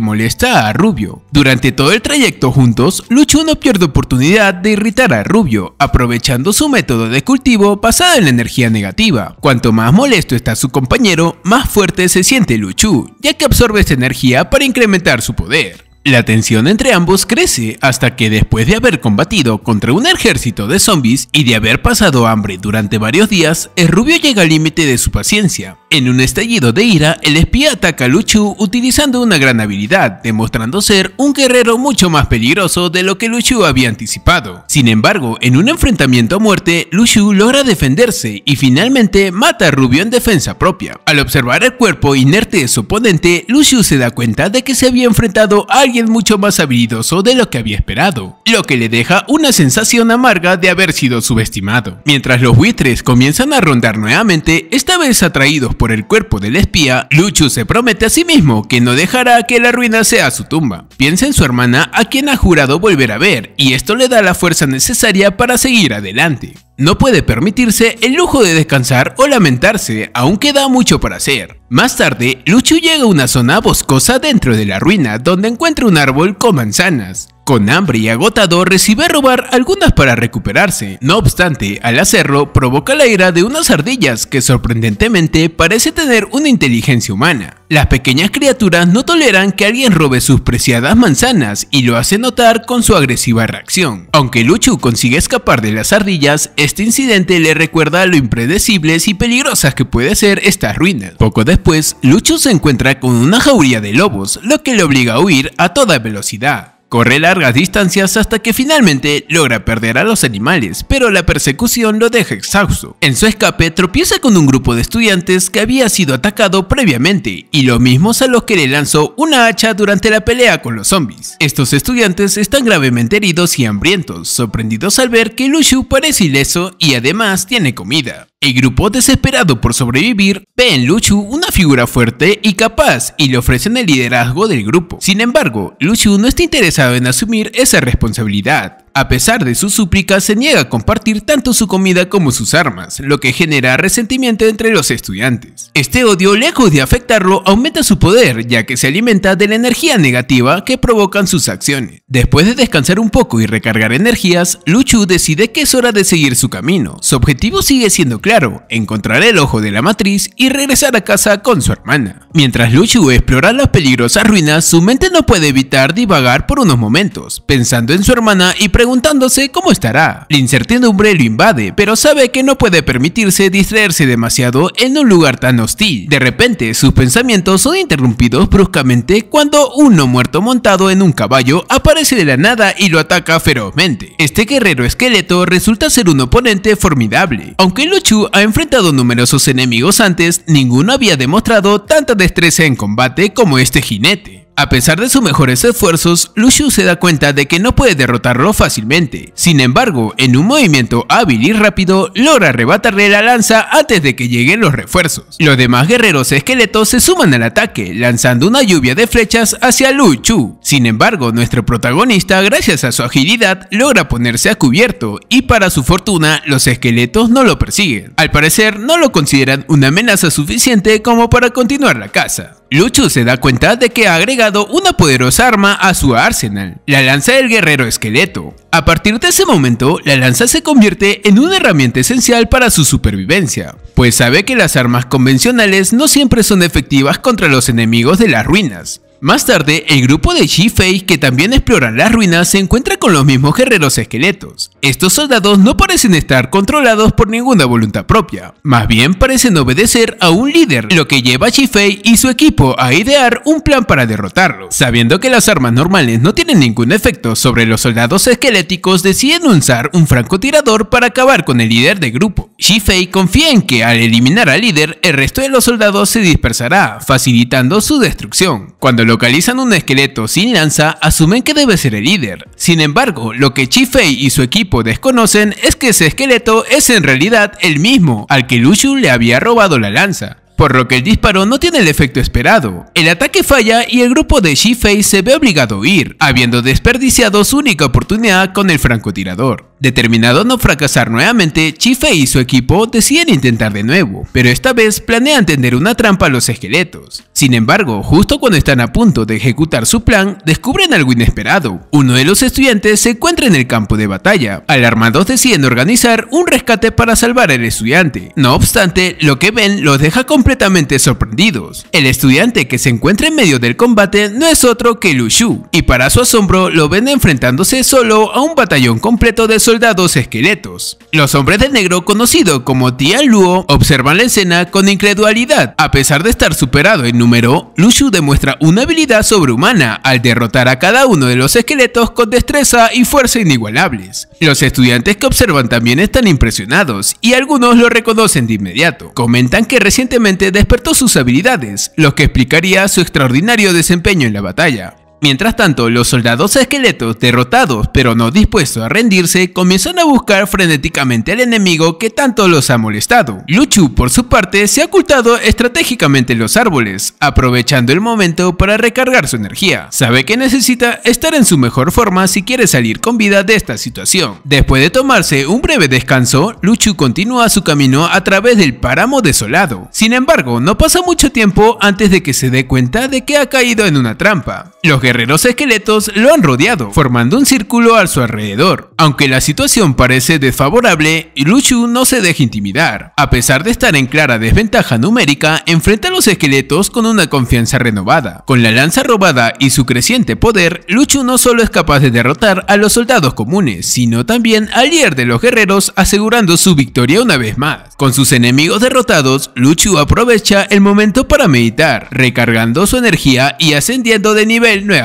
molesta a Rubio. Durante todo el trayecto juntos, Luchu no pierde oportunidad de irritar a Rubio, aprovechando su método de cultivo basado en la energía negativa. Cuanto más molesto está su compañero, más fuerte se siente Luchu, ya que absorbe esta energía para incrementar su poder. La tensión entre ambos crece hasta que después de haber combatido contra un ejército de zombies y de haber pasado hambre durante varios días, el rubio llega al límite de su paciencia. En un estallido de ira, el espía ataca a Luchu utilizando una gran habilidad, demostrando ser un guerrero mucho más peligroso de lo que Luchu había anticipado. Sin embargo, en un enfrentamiento a muerte, Luchu logra defenderse y finalmente mata a Rubio en defensa propia. Al observar el cuerpo inerte de su oponente, Luchu se da cuenta de que se había enfrentado a alguien mucho más habilidoso de lo que había esperado, lo que le deja una sensación amarga de haber sido subestimado. Mientras los buitres comienzan a rondar nuevamente, esta vez atraídos por el cuerpo del espía, Luchu se promete a sí mismo que no dejará que la ruina sea su tumba. Piensa en su hermana a quien ha jurado volver a ver, y esto le da la fuerza necesaria para seguir adelante. No puede permitirse el lujo de descansar o lamentarse, aunque da mucho para hacer. Más tarde, Luchu llega a una zona boscosa dentro de la ruina donde encuentra un árbol con manzanas. Con hambre y agotado, recibe a robar algunas para recuperarse. No obstante, al hacerlo, provoca la ira de unas ardillas que sorprendentemente parece tener una inteligencia humana. Las pequeñas criaturas no toleran que alguien robe sus preciadas manzanas y lo hace notar con su agresiva reacción. Aunque Luchu consigue escapar de las ardillas, este incidente le recuerda lo impredecibles y peligrosas que puede ser estas ruinas. Poco después, Luchu se encuentra con una jauría de lobos, lo que le obliga a huir a toda velocidad. Corre largas distancias hasta que finalmente logra perder a los animales, pero la persecución lo deja exhausto. En su escape tropieza con un grupo de estudiantes que había sido atacado previamente, y los mismos a los que le lanzó una hacha durante la pelea con los zombies. Estos estudiantes están gravemente heridos y hambrientos, sorprendidos al ver que Lushu parece ileso y además tiene comida. El grupo desesperado por sobrevivir ve en Luchu una figura fuerte y capaz y le ofrecen el liderazgo del grupo. Sin embargo, Luchu no está interesado en asumir esa responsabilidad. A pesar de sus súplicas, se niega a compartir tanto su comida como sus armas, lo que genera resentimiento entre los estudiantes. Este odio, lejos de afectarlo, aumenta su poder, ya que se alimenta de la energía negativa que provocan sus acciones. Después de descansar un poco y recargar energías, Luchu decide que es hora de seguir su camino. Su objetivo sigue siendo claro, encontrar el ojo de la matriz y regresar a casa con su hermana. Mientras Luchu explora las peligrosas ruinas, su mente no puede evitar divagar por unos momentos, pensando en su hermana y preguntándose cómo estará. La incertidumbre lo invade, pero sabe que no puede permitirse distraerse demasiado en un lugar tan hostil. De repente, sus pensamientos son interrumpidos bruscamente cuando uno muerto montado en un caballo aparece de la nada y lo ataca ferozmente. Este guerrero esqueleto resulta ser un oponente formidable. Aunque Luchu ha enfrentado numerosos enemigos antes, ninguno había demostrado tanta destreza en combate como este jinete. A pesar de sus mejores esfuerzos, Lucius se da cuenta de que no puede derrotarlo fácilmente. Sin embargo, en un movimiento hábil y rápido, logra arrebatarle la lanza antes de que lleguen los refuerzos. Los demás guerreros esqueletos se suman al ataque, lanzando una lluvia de flechas hacia Lu Sin embargo, nuestro protagonista, gracias a su agilidad, logra ponerse a cubierto y para su fortuna, los esqueletos no lo persiguen. Al parecer, no lo consideran una amenaza suficiente como para continuar la caza. Luchu se da cuenta de que ha agregado una poderosa arma a su arsenal, la lanza del guerrero esqueleto. A partir de ese momento, la lanza se convierte en una herramienta esencial para su supervivencia, pues sabe que las armas convencionales no siempre son efectivas contra los enemigos de las ruinas, más tarde, el grupo de shi que también exploran las ruinas, se encuentra con los mismos guerreros esqueletos. Estos soldados no parecen estar controlados por ninguna voluntad propia, más bien parecen obedecer a un líder, lo que lleva a shi y su equipo a idear un plan para derrotarlo. Sabiendo que las armas normales no tienen ningún efecto sobre los soldados esqueléticos, deciden usar un francotirador para acabar con el líder del grupo. shi confía en que al eliminar al líder, el resto de los soldados se dispersará, facilitando su destrucción. Cuando localizan un esqueleto sin lanza, asumen que debe ser el líder. Sin embargo, lo que Chi Fei y su equipo desconocen es que ese esqueleto es en realidad el mismo al que Lushu le había robado la lanza por lo que el disparo no tiene el efecto esperado. El ataque falla y el grupo de Shifei se ve obligado a huir, habiendo desperdiciado su única oportunidad con el francotirador. Determinado a no fracasar nuevamente, Chife y su equipo deciden intentar de nuevo, pero esta vez planean tender una trampa a los esqueletos. Sin embargo, justo cuando están a punto de ejecutar su plan, descubren algo inesperado. Uno de los estudiantes se encuentra en el campo de batalla. Alarmados deciden organizar un rescate para salvar al estudiante. No obstante, lo que ven los deja completamente sorprendidos. El estudiante que se encuentra en medio del combate no es otro que Lushu, y para su asombro lo ven enfrentándose solo a un batallón completo de soldados esqueletos. Los hombres de negro, conocido como Tian Luo, observan la escena con incredulidad. A pesar de estar superado en número, Lushu demuestra una habilidad sobrehumana al derrotar a cada uno de los esqueletos con destreza y fuerza inigualables. Los estudiantes que observan también están impresionados y algunos lo reconocen de inmediato. Comentan que recientemente despertó sus habilidades, lo que explicaría su extraordinario desempeño en la batalla. Mientras tanto, los soldados esqueletos, derrotados pero no dispuestos a rendirse, comienzan a buscar frenéticamente al enemigo que tanto los ha molestado. Luchu, por su parte, se ha ocultado estratégicamente en los árboles, aprovechando el momento para recargar su energía. Sabe que necesita estar en su mejor forma si quiere salir con vida de esta situación. Después de tomarse un breve descanso, Luchu continúa su camino a través del páramo desolado. Sin embargo, no pasa mucho tiempo antes de que se dé cuenta de que ha caído en una trampa. Los guerreros esqueletos lo han rodeado, formando un círculo a su alrededor. Aunque la situación parece desfavorable, Luchu no se deja intimidar. A pesar de estar en clara desventaja numérica, enfrenta a los esqueletos con una confianza renovada. Con la lanza robada y su creciente poder, Luchu no solo es capaz de derrotar a los soldados comunes, sino también al líder de los guerreros asegurando su victoria una vez más. Con sus enemigos derrotados, Luchu aprovecha el momento para meditar, recargando su energía y ascendiendo de nivel nuevamente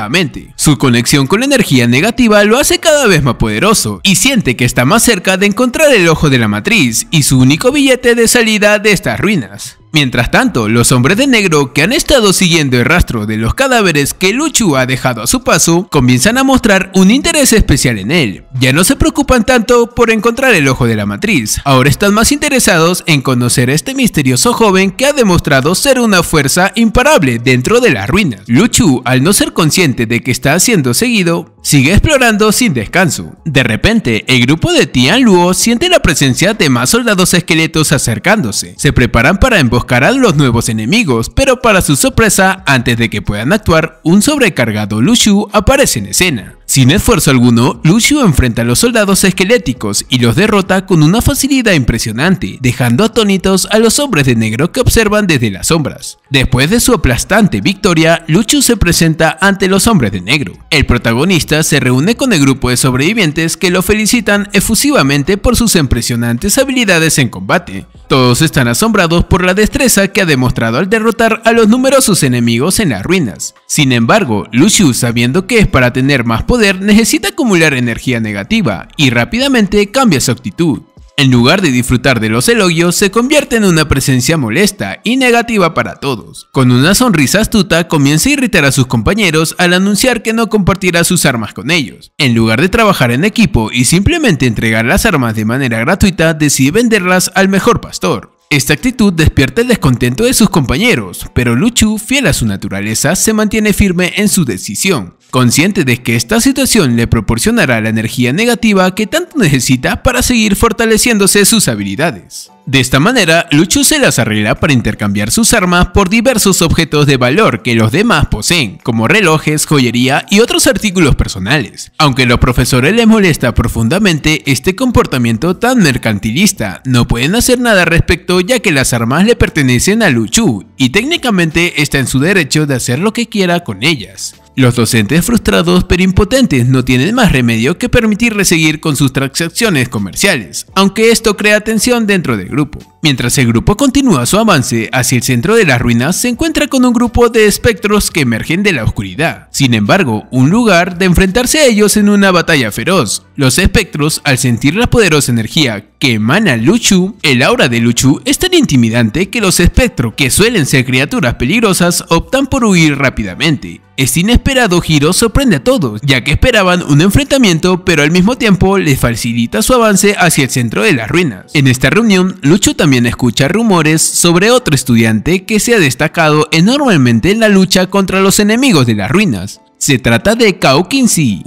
su conexión con la energía negativa lo hace cada vez más poderoso y siente que está más cerca de encontrar el ojo de la matriz y su único billete de salida de estas ruinas. Mientras tanto, los hombres de negro que han estado siguiendo el rastro de los cadáveres que Luchu ha dejado a su paso, comienzan a mostrar un interés especial en él, ya no se preocupan tanto por encontrar el ojo de la matriz, ahora están más interesados en conocer a este misterioso joven que ha demostrado ser una fuerza imparable dentro de las ruinas. Luchu, al no ser consciente de que está siendo seguido, sigue explorando sin descanso. De repente, el grupo de Tian Luo siente la presencia de más soldados esqueletos acercándose. Se preparan para emboscar a los nuevos enemigos, pero para su sorpresa, antes de que puedan actuar, un sobrecargado Luchu aparece en escena. Sin esfuerzo alguno, Luchu enfrenta enfrenta a los soldados esqueléticos y los derrota con una facilidad impresionante, dejando atónitos a los hombres de negro que observan desde las sombras. Después de su aplastante victoria, Luchu se presenta ante los hombres de negro. El protagonista se reúne con el grupo de sobrevivientes que lo felicitan efusivamente por sus impresionantes habilidades en combate. Todos están asombrados por la destreza que ha demostrado al derrotar a los numerosos enemigos en las ruinas. Sin embargo, Lucius, sabiendo que es para tener más poder, necesita acumular energía negativa y rápidamente cambia su actitud en lugar de disfrutar de los elogios, se convierte en una presencia molesta y negativa para todos. Con una sonrisa astuta, comienza a irritar a sus compañeros al anunciar que no compartirá sus armas con ellos. En lugar de trabajar en equipo y simplemente entregar las armas de manera gratuita, decide venderlas al mejor pastor. Esta actitud despierta el descontento de sus compañeros, pero Luchu, fiel a su naturaleza, se mantiene firme en su decisión consciente de que esta situación le proporcionará la energía negativa que tanto necesita para seguir fortaleciéndose sus habilidades. De esta manera, Luchu se las arregla para intercambiar sus armas por diversos objetos de valor que los demás poseen, como relojes, joyería y otros artículos personales. Aunque a los profesores les molesta profundamente este comportamiento tan mercantilista, no pueden hacer nada al respecto ya que las armas le pertenecen a Luchu y técnicamente está en su derecho de hacer lo que quiera con ellas. Los docentes frustrados pero impotentes no tienen más remedio que permitirle seguir con sus transacciones comerciales, aunque esto crea tensión dentro del grupo. Mientras el grupo continúa su avance hacia el centro de las ruinas, se encuentra con un grupo de espectros que emergen de la oscuridad. Sin embargo, un lugar de enfrentarse a ellos en una batalla feroz. Los espectros, al sentir la poderosa energía que emana Luchu, el aura de Luchu es tan intimidante que los espectros, que suelen ser criaturas peligrosas, optan por huir rápidamente. Este inesperado giro sorprende a todos, ya que esperaban un enfrentamiento, pero al mismo tiempo les facilita su avance hacia el centro de las ruinas. En esta reunión, Lucho también escucha rumores sobre otro estudiante que se ha destacado enormemente en la lucha contra los enemigos de las ruinas. Se trata de Kao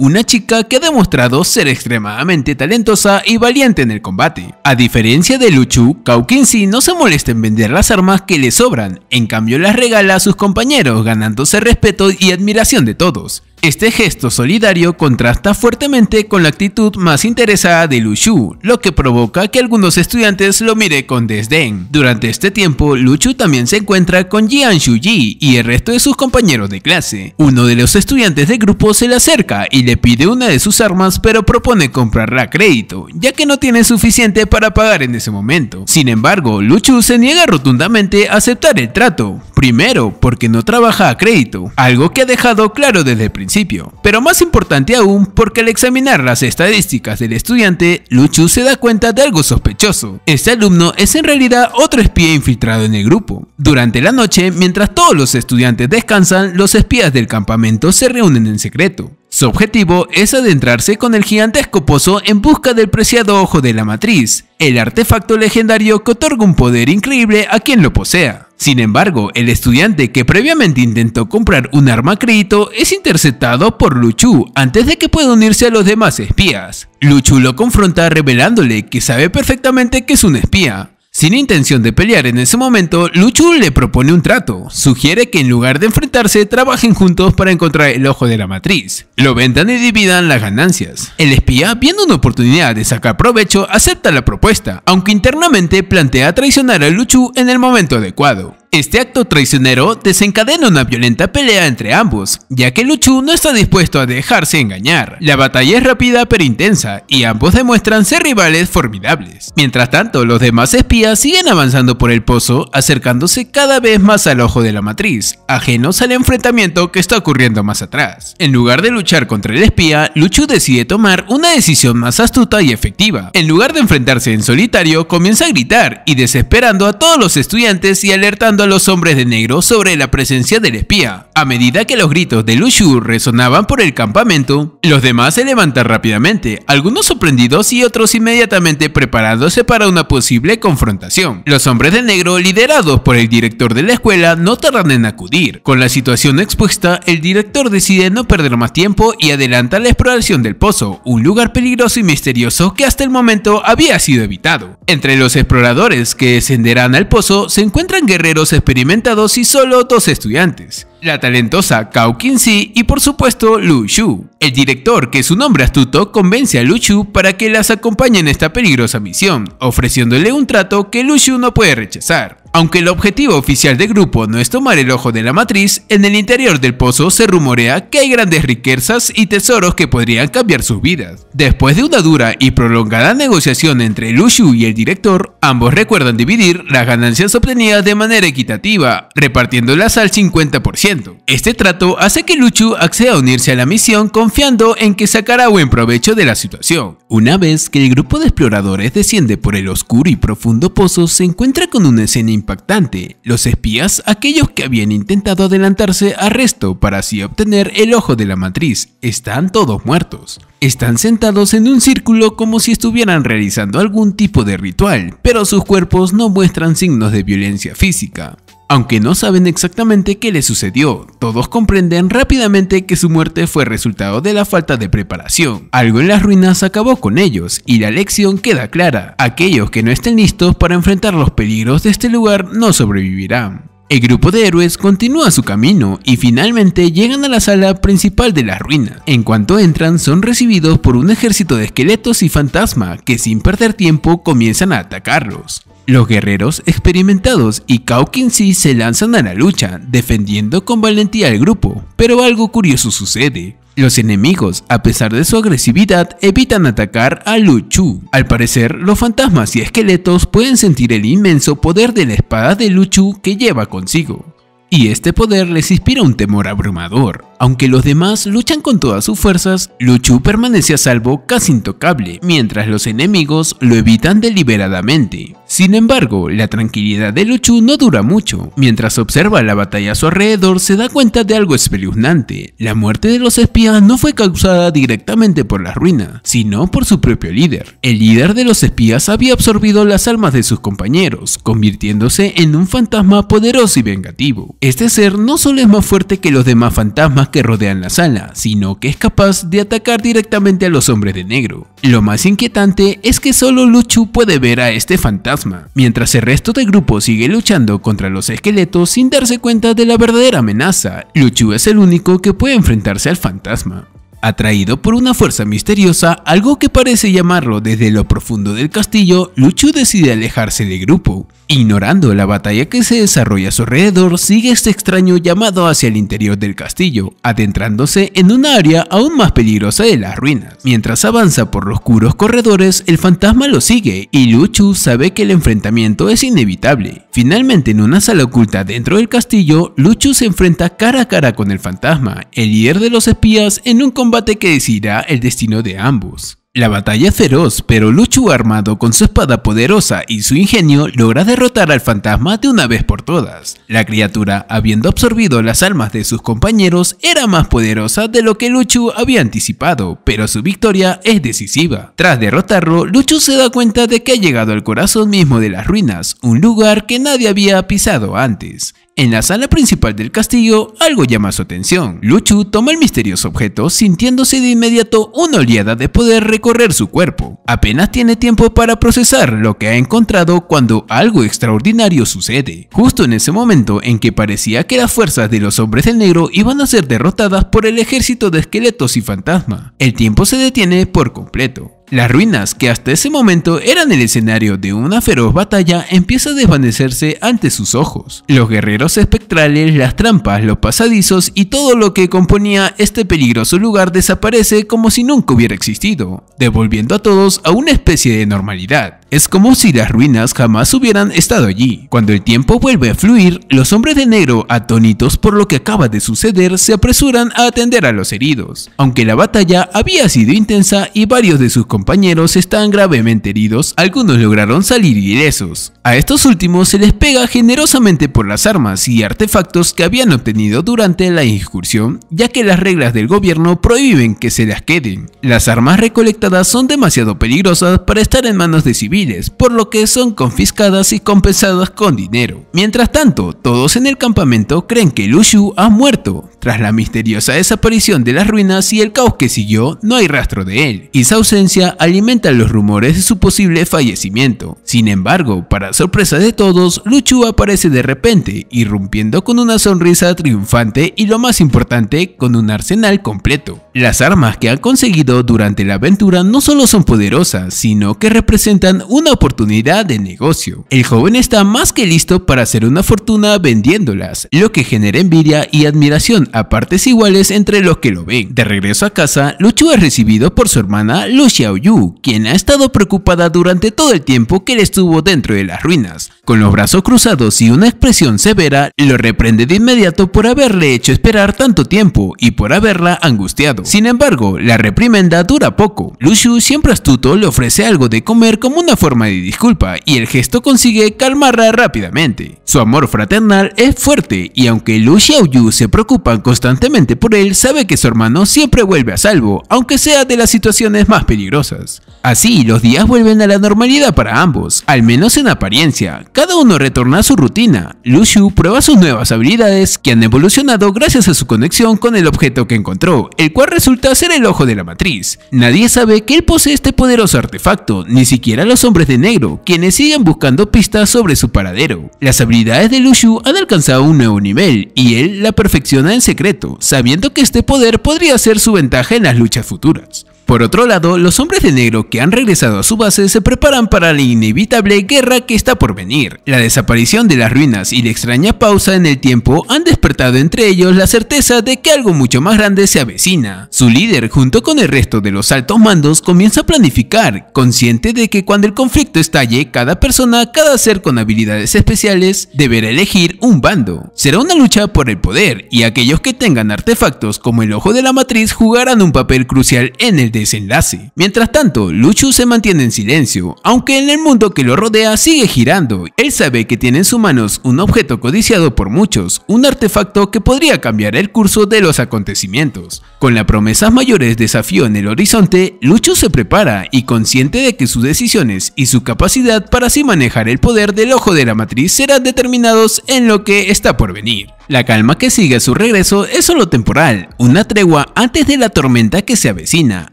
una chica que ha demostrado ser extremadamente talentosa y valiente en el combate. A diferencia de Luchu, Kao no se molesta en vender las armas que le sobran, en cambio las regala a sus compañeros, ganándose respeto y admiración de todos. Este gesto solidario contrasta fuertemente con la actitud más interesada de Luchu, lo que provoca que algunos estudiantes lo miren con desdén. Durante este tiempo, Luchu también se encuentra con Jian Shuji y el resto de sus compañeros de clase. Uno de los estudiantes del grupo se le acerca y le pide una de sus armas pero propone comprarla a crédito, ya que no tiene suficiente para pagar en ese momento. Sin embargo, Luchu se niega rotundamente a aceptar el trato, primero porque no trabaja a crédito, algo que ha dejado claro desde el principio pero más importante aún porque al examinar las estadísticas del estudiante, Luchu se da cuenta de algo sospechoso. Este alumno es en realidad otro espía infiltrado en el grupo. Durante la noche, mientras todos los estudiantes descansan, los espías del campamento se reúnen en secreto. Su objetivo es adentrarse con el gigantesco pozo en busca del preciado ojo de la matriz, el artefacto legendario que otorga un poder increíble a quien lo posea. Sin embargo, el estudiante que previamente intentó comprar un arma a crédito es interceptado por Luchu antes de que pueda unirse a los demás espías. Luchu lo confronta revelándole que sabe perfectamente que es un espía, sin intención de pelear en ese momento, Luchu le propone un trato. Sugiere que en lugar de enfrentarse, trabajen juntos para encontrar el ojo de la matriz. Lo vendan y dividan las ganancias. El espía, viendo una oportunidad de sacar provecho, acepta la propuesta, aunque internamente plantea traicionar a Luchu en el momento adecuado. Este acto traicionero desencadena una violenta pelea entre ambos, ya que Luchu no está dispuesto a dejarse engañar. La batalla es rápida pero intensa, y ambos demuestran ser rivales formidables. Mientras tanto, los demás espías siguen avanzando por el pozo, acercándose cada vez más al ojo de la matriz, ajenos al enfrentamiento que está ocurriendo más atrás. En lugar de luchar contra el espía, Luchu decide tomar una decisión más astuta y efectiva. En lugar de enfrentarse en solitario, comienza a gritar y desesperando a todos los estudiantes y alertando los hombres de negro sobre la presencia del espía. A medida que los gritos de Lushu resonaban por el campamento, los demás se levantan rápidamente, algunos sorprendidos y otros inmediatamente preparándose para una posible confrontación. Los hombres de negro, liderados por el director de la escuela, no tardan en acudir. Con la situación expuesta, el director decide no perder más tiempo y adelanta la exploración del pozo, un lugar peligroso y misterioso que hasta el momento había sido evitado. Entre los exploradores que descenderán al pozo se encuentran guerreros experimentados y solo dos estudiantes, la talentosa Cao Qin-si y por supuesto Lu Xu. El director, que es un hombre astuto, convence a Lu Xu para que las acompañe en esta peligrosa misión, ofreciéndole un trato que Lu Xu no puede rechazar. Aunque el objetivo oficial del grupo no es tomar el ojo de la matriz, en el interior del pozo se rumorea que hay grandes riquezas y tesoros que podrían cambiar sus vidas. Después de una dura y prolongada negociación entre Lushu y el director, ambos recuerdan dividir las ganancias obtenidas de manera equitativa, repartiéndolas al 50%. Este trato hace que Luchu acceda a unirse a la misión confiando en que sacará buen provecho de la situación. Una vez que el grupo de exploradores desciende por el oscuro y profundo pozo, se encuentra con una escena impactante. Los espías, aquellos que habían intentado adelantarse a Resto para así obtener el ojo de la matriz, están todos muertos. Están sentados en un círculo como si estuvieran realizando algún tipo de ritual, pero sus cuerpos no muestran signos de violencia física. Aunque no saben exactamente qué le sucedió, todos comprenden rápidamente que su muerte fue resultado de la falta de preparación. Algo en las ruinas acabó con ellos y la lección queda clara. Aquellos que no estén listos para enfrentar los peligros de este lugar no sobrevivirán. El grupo de héroes continúa su camino y finalmente llegan a la sala principal de las ruinas. En cuanto entran son recibidos por un ejército de esqueletos y fantasma que sin perder tiempo comienzan a atacarlos. Los guerreros experimentados y si se lanzan a la lucha, defendiendo con valentía al grupo, pero algo curioso sucede. Los enemigos, a pesar de su agresividad, evitan atacar a Luchu. Al parecer, los fantasmas y esqueletos pueden sentir el inmenso poder de la espada de Luchu que lleva consigo, y este poder les inspira un temor abrumador. Aunque los demás luchan con todas sus fuerzas, Luchu permanece a salvo casi intocable, mientras los enemigos lo evitan deliberadamente. Sin embargo, la tranquilidad de Luchu no dura mucho. Mientras observa la batalla a su alrededor, se da cuenta de algo espeluznante. La muerte de los espías no fue causada directamente por la ruina sino por su propio líder. El líder de los espías había absorbido las almas de sus compañeros, convirtiéndose en un fantasma poderoso y vengativo. Este ser no solo es más fuerte que los demás fantasmas, que rodean la sala, sino que es capaz de atacar directamente a los hombres de negro. Lo más inquietante es que solo Luchu puede ver a este fantasma, mientras el resto del grupo sigue luchando contra los esqueletos sin darse cuenta de la verdadera amenaza. Luchu es el único que puede enfrentarse al fantasma atraído por una fuerza misteriosa, algo que parece llamarlo desde lo profundo del castillo, Luchu decide alejarse del grupo. Ignorando la batalla que se desarrolla a su alrededor, sigue este extraño llamado hacia el interior del castillo, adentrándose en una área aún más peligrosa de las ruinas. Mientras avanza por los oscuros corredores, el fantasma lo sigue y Luchu sabe que el enfrentamiento es inevitable. Finalmente, en una sala oculta dentro del castillo, Luchu se enfrenta cara a cara con el fantasma, el líder de los espías, en un combate que decidirá el destino de ambos. La batalla es feroz, pero Luchu armado con su espada poderosa y su ingenio logra derrotar al fantasma de una vez por todas. La criatura, habiendo absorbido las almas de sus compañeros, era más poderosa de lo que Luchu había anticipado, pero su victoria es decisiva. Tras derrotarlo, Luchu se da cuenta de que ha llegado al corazón mismo de las ruinas, un lugar que nadie había pisado antes. En la sala principal del castillo, algo llama su atención. Luchu toma el misterioso objeto, sintiéndose de inmediato una oleada de poder recorrer su cuerpo. Apenas tiene tiempo para procesar lo que ha encontrado cuando algo extraordinario sucede. Justo en ese momento en que parecía que las fuerzas de los hombres del negro iban a ser derrotadas por el ejército de esqueletos y fantasma, el tiempo se detiene por completo. Las ruinas, que hasta ese momento eran el escenario de una feroz batalla, empieza a desvanecerse ante sus ojos. Los guerreros espectrales, las trampas, los pasadizos y todo lo que componía este peligroso lugar desaparece como si nunca hubiera existido, devolviendo a todos a una especie de normalidad. Es como si las ruinas jamás hubieran estado allí. Cuando el tiempo vuelve a fluir, los hombres de negro, atónitos por lo que acaba de suceder, se apresuran a atender a los heridos. Aunque la batalla había sido intensa y varios de sus compañeros están gravemente heridos, algunos lograron salir ilesos. A estos últimos se les pega generosamente por las armas y artefactos que habían obtenido durante la incursión, ya que las reglas del gobierno prohíben que se las queden. Las armas recolectadas son demasiado peligrosas para estar en manos de civiles, por lo que son confiscadas y compensadas con dinero. Mientras tanto, todos en el campamento creen que Lushu ha muerto. Tras la misteriosa desaparición de las ruinas y el caos que siguió, no hay rastro de él, y su ausencia alimenta los rumores de su posible fallecimiento. Sin embargo, para sorpresa de todos, Luchu aparece de repente, irrumpiendo con una sonrisa triunfante y lo más importante, con un arsenal completo. Las armas que han conseguido durante la aventura no solo son poderosas, sino que representan una oportunidad de negocio. El joven está más que listo para hacer una fortuna vendiéndolas, lo que genera envidia y admiración a partes iguales entre los que lo ven. De regreso a casa, Luchu es recibido por su hermana Lu Xiaoyu, quien ha estado preocupada durante todo el tiempo que él estuvo dentro de las ruinas. Con los brazos cruzados y una expresión severa, lo reprende de inmediato por haberle hecho esperar tanto tiempo y por haberla angustiado. Sin embargo, la reprimenda dura poco. Xu siempre astuto, le ofrece algo de comer como una forma de disculpa y el gesto consigue calmarla rápidamente. Su amor fraternal es fuerte y aunque Lu Yu se preocupan constantemente por él, sabe que su hermano siempre vuelve a salvo, aunque sea de las situaciones más peligrosas. Así, los días vuelven a la normalidad para ambos, al menos en apariencia. Cada uno retorna a su rutina. Xu prueba sus nuevas habilidades que han evolucionado gracias a su conexión con el objeto que encontró, el cual resulta ser el ojo de la matriz. Nadie sabe que él posee este poderoso artefacto, ni siquiera los hombres de negro, quienes siguen buscando pistas sobre su paradero. Las habilidades de Lushu han alcanzado un nuevo nivel, y él la perfecciona en secreto, sabiendo que este poder podría ser su ventaja en las luchas futuras. Por otro lado, los hombres de negro que han regresado a su base se preparan para la inevitable guerra que está por venir. La desaparición de las ruinas y la extraña pausa en el tiempo han despertado entre ellos la certeza de que algo mucho más grande se avecina. Su líder, junto con el resto de los altos mandos, comienza a planificar, consciente de que cuando el conflicto estalle, cada persona, cada ser con habilidades especiales, deberá elegir un bando. Será una lucha por el poder, y aquellos que tengan artefactos como el ojo de la matriz jugarán un papel crucial en el desenlace. Mientras tanto, Luchu se mantiene en silencio, aunque en el mundo que lo rodea sigue girando. Él sabe que tiene en sus manos un objeto codiciado por muchos, un artefacto que podría cambiar el curso de los acontecimientos. Con las promesas mayores desafío en el horizonte, Luchu se prepara y consciente de que sus decisiones y su capacidad para así manejar el poder del ojo de la matriz serán determinados en lo que está por venir. La calma que sigue a su regreso es solo temporal, una tregua antes de la tormenta que se avecina.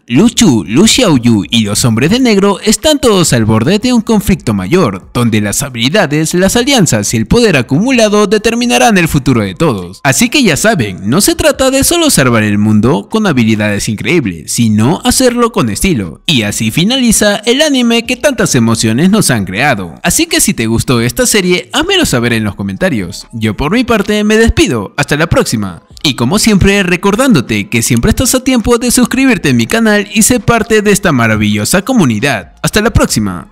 Lu Chu, Lu Xiaoyu y los hombres de negro están todos al borde de un conflicto mayor, donde las habilidades, las alianzas y el poder acumulado determinarán el futuro de todos. Así que ya saben, no se trata de solo salvar el mundo con habilidades increíbles, sino hacerlo con estilo. Y así finaliza el anime que tantas emociones nos han creado. Así que si te gustó esta serie, házmelo saber en los comentarios. Yo por mi parte me despido, hasta la próxima. Y como siempre, recordándote que siempre estás a tiempo de suscribirte a mi canal y ser parte de esta maravillosa comunidad. Hasta la próxima.